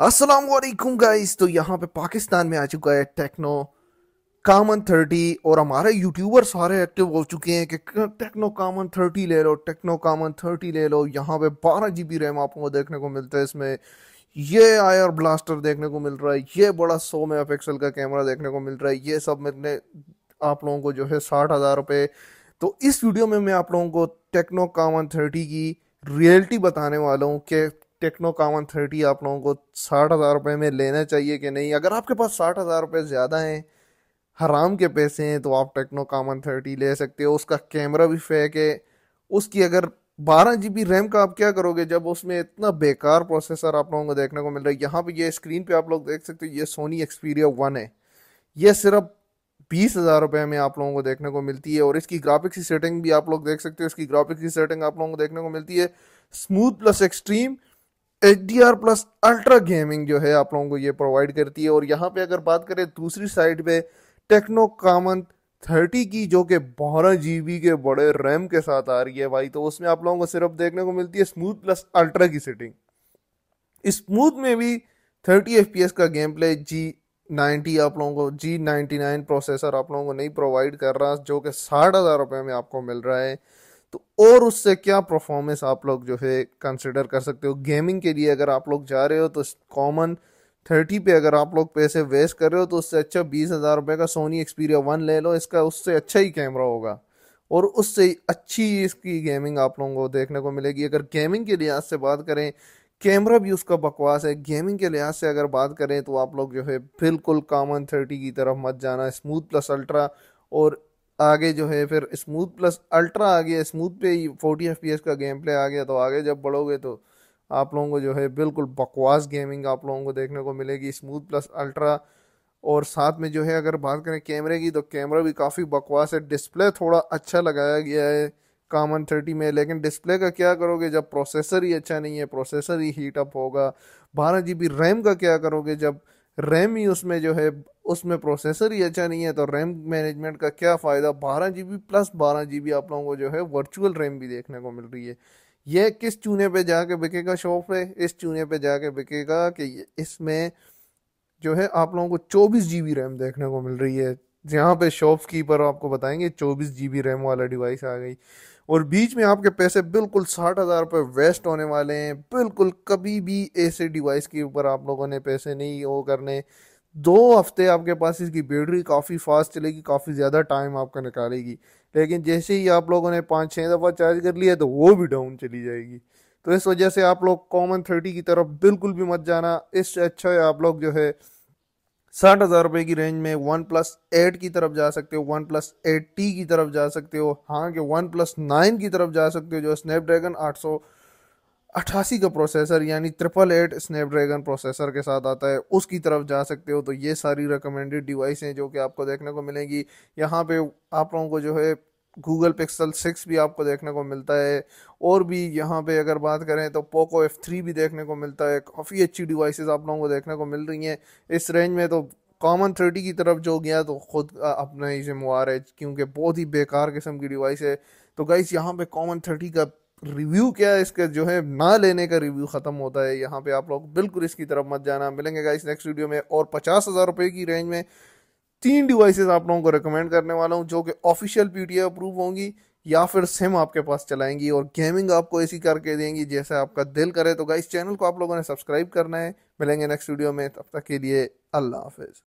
अस्सलाम वालेकुम गाइस तो यहाँ पे पाकिस्तान में आ चुका है टेक्नो कामन थर्टी और हमारे यूट्यूबर सारे एक्टिव हो चुके हैं कि टेक्नो कामन थर्टी ले लो टेक्नो कामन थर्टी ले लो यहाँ पे बारह जी बी रैम आपको देखने को मिलता है इसमें ये आयर ब्लास्टर देखने को मिल रहा है ये बड़ा सौ मेगा पिक्सल का कैमरा देखने को मिल रहा है ये सब मैंने आप लोगों को जो है साठ हज़ार रुपये तो इस वीडियो में मैं आप लोगों को टेक्नो कामन थर्टी की रियलिटी बताने वाला हूँ कि टेक्नो कावन थर्टी आप लोगों को साठ हज़ार रुपये में लेना चाहिए कि नहीं अगर आपके पास साठ हज़ार रुपये ज़्यादा हैं हराम के पैसे हैं तो आप टेक्नो कामन थर्टी ले सकते हो उसका कैमरा भी फेक है उसकी अगर बारह जी बी रैम का आप क्या करोगे जब उसमें इतना बेकार प्रोसेसर आप लोगों को देखने को मिल रहा है यहाँ पे ये स्क्रीन पे आप लोग देख सकते हो ये सोनी एक्सपीरिया वन है ये सिर्फ बीस हज़ार रुपये में आप लोगों को देखने को मिलती है और इसकी ग्राफिक्स की सेटिंग भी आप लोग देख सकते हो इसकी ग्राफिक्स की सेटिंग आप लोगों को देखने को मिलती है smooth plus extreme H D R plus ultra gaming जो है आप लोगों को ये प्रोवाइड करती है और यहाँ पे अगर बात करें दूसरी साइड पे टेक्नो कामन थर्टी की जो कि बारह जी के बड़े रैम के साथ आ रही है भाई तो उसमें आप लोगों को सिर्फ देखने को मिलती है स्मूथ प्लस अल्ट्रा की सेटिंग स्मूथ में भी थर्टी एफ का गेम प्ले जी नाइनटी आप लोगों को जी नाइन्टी नाइन प्रोसेसर आप लोगों को नहीं प्रोवाइड कर रहा जो कि साठ हज़ार रुपये में आपको मिल रहा है तो और उससे क्या परफॉर्मेंस आप लोग जो है कंसिडर कर सकते हो गेमिंग के लिए अगर आप लोग जा रहे हो तो कॉमन थर्टी पे अगर आप लोग पैसे वेस्ट कर रहे हो तो उससे अच्छा बीस हज़ार रुपये का सोनी एक्सपीरिया वन ले लो इसका उससे अच्छा ही कैमरा होगा और उससे अच्छी इसकी गेमिंग आप लोगों को देखने को मिलेगी अगर गेमिंग के लिहाज से बात करें कैमरा भी उसका बकवास है गेमिंग के लिहाज से अगर बात करें तो आप लोग जो है बिल्कुल कामन थर्टी की तरफ मत जाना स्मूथ प्लस अल्ट्रा और आगे जो है फिर स्मूथ प्लस अल्ट्रा आ गया स्मूथ पे फोर्टी एफ का गेम प्ले आ गया तो आगे जब बढ़ोगे तो आप लोगों को जो है बिल्कुल बकवास गेमिंग आप लोगों को देखने को मिलेगी स्मूथ प्लस अल्ट्रा और साथ में जो है अगर बात करें कैमरे की तो कैमरा भी काफ़ी बकवास है डिस्प्ले थोड़ा अच्छा लगाया गया है कामन थर्टी में लेकिन डिस्प्ले का क्या करोगे जब प्रोसेसर ही अच्छा नहीं है प्रोसेसर ही हीटअप होगा बारह जी बी रैम का क्या करोगे जब रैम ही उसमें जो है उसमें प्रोसेसर ही अच्छा नहीं है तो रैम मैनेजमेंट का क्या फ़ायदा बारह जी बी प्लस बारह जी बी आप लोगों को जो है वर्चुअल रैम भी देखने को मिल रही है यह किस चूने पे जाके बिकेगा शॉप पे इस चूने पे जाके बिकेगा कि इसमें जो है आप लोगों को चौबीस जी बी रैम देखने को मिल रही है यहाँ पे शॉप्स कीपर आपको बताएंगे चौबीस जी बी रैम वाला डिवाइस आ गई और बीच में आपके पैसे बिल्कुल साठ हज़ार रुपये वेस्ट होने वाले हैं बिल्कुल कभी भी ऐसे डिवाइस के ऊपर आप लोगों ने पैसे नहीं वो करने दो हफ्ते आपके पास इसकी बैटरी काफ़ी फास्ट चलेगी काफ़ी ज़्यादा टाइम आपका निकालेगी लेकिन जैसे ही आप लोगों ने पाँच छः दफ़ा चार्ज कर लिया तो वो भी डाउन चली जाएगी तो इस वजह से आप लोग कॉमन थर्टी की तरफ बिल्कुल भी मत जाना इससे अच्छा है आप लोग जो है साठ हज़ार रुपये की रेंज में वन प्लस एट की तरफ जा सकते हो वन प्लस एट टी की तरफ जा सकते हो हाँ कि वन प्लस नाइन की तरफ जा सकते हो जो स्नैपड्रैगन आठ सौ अट्ठासी का प्रोसेसर यानी ट्रिपल एट स्नैपड्रैगन प्रोसेसर के साथ आता है उसकी तरफ जा सकते हो तो ये सारी रिकमेंडेड डिवाइस हैं जो कि आपको देखने को मिलेंगी यहाँ पे आप लोगों को जो है गूगल पिक्सल सिक्स भी आपको देखने को मिलता है और भी यहाँ पे अगर बात करें तो पोको एफ थ्री भी देखने को मिलता है काफ़ी अच्छी डिवाइसेस आप लोगों को देखने को मिल रही हैं इस रेंज में तो कॉमन थर्टी की तरफ जो गया तो खुद अपना ही जिम्मेवार है क्योंकि बहुत ही बेकार किस्म की डिवाइस है तो गाइस यहाँ पे कॉमन थर्टी का रिव्यू क्या इसका जो है ना लेने का रिव्यू ख़त्म होता है यहाँ पे आप लोग बिल्कुल इसकी तरफ मत जाना मिलेंगे गाइस नेक्स्ट वीडियो में और पचास हज़ार रुपए की रेंज में तीन डिवाइसेस आप लोगों को रिकमेंड करने वाला हूँ जो कि ऑफिशियल पी अप्रूव होंगी या फिर सिम आपके पास चलाएंगी और गेमिंग आपको ऐसी करके देंगी जैसा आपका दिल करे तो गाइस चैनल को आप लोगों ने सब्सक्राइब करना है मिलेंगे नेक्स्ट वीडियो में तब तक के लिए अल्लाह हाफिज़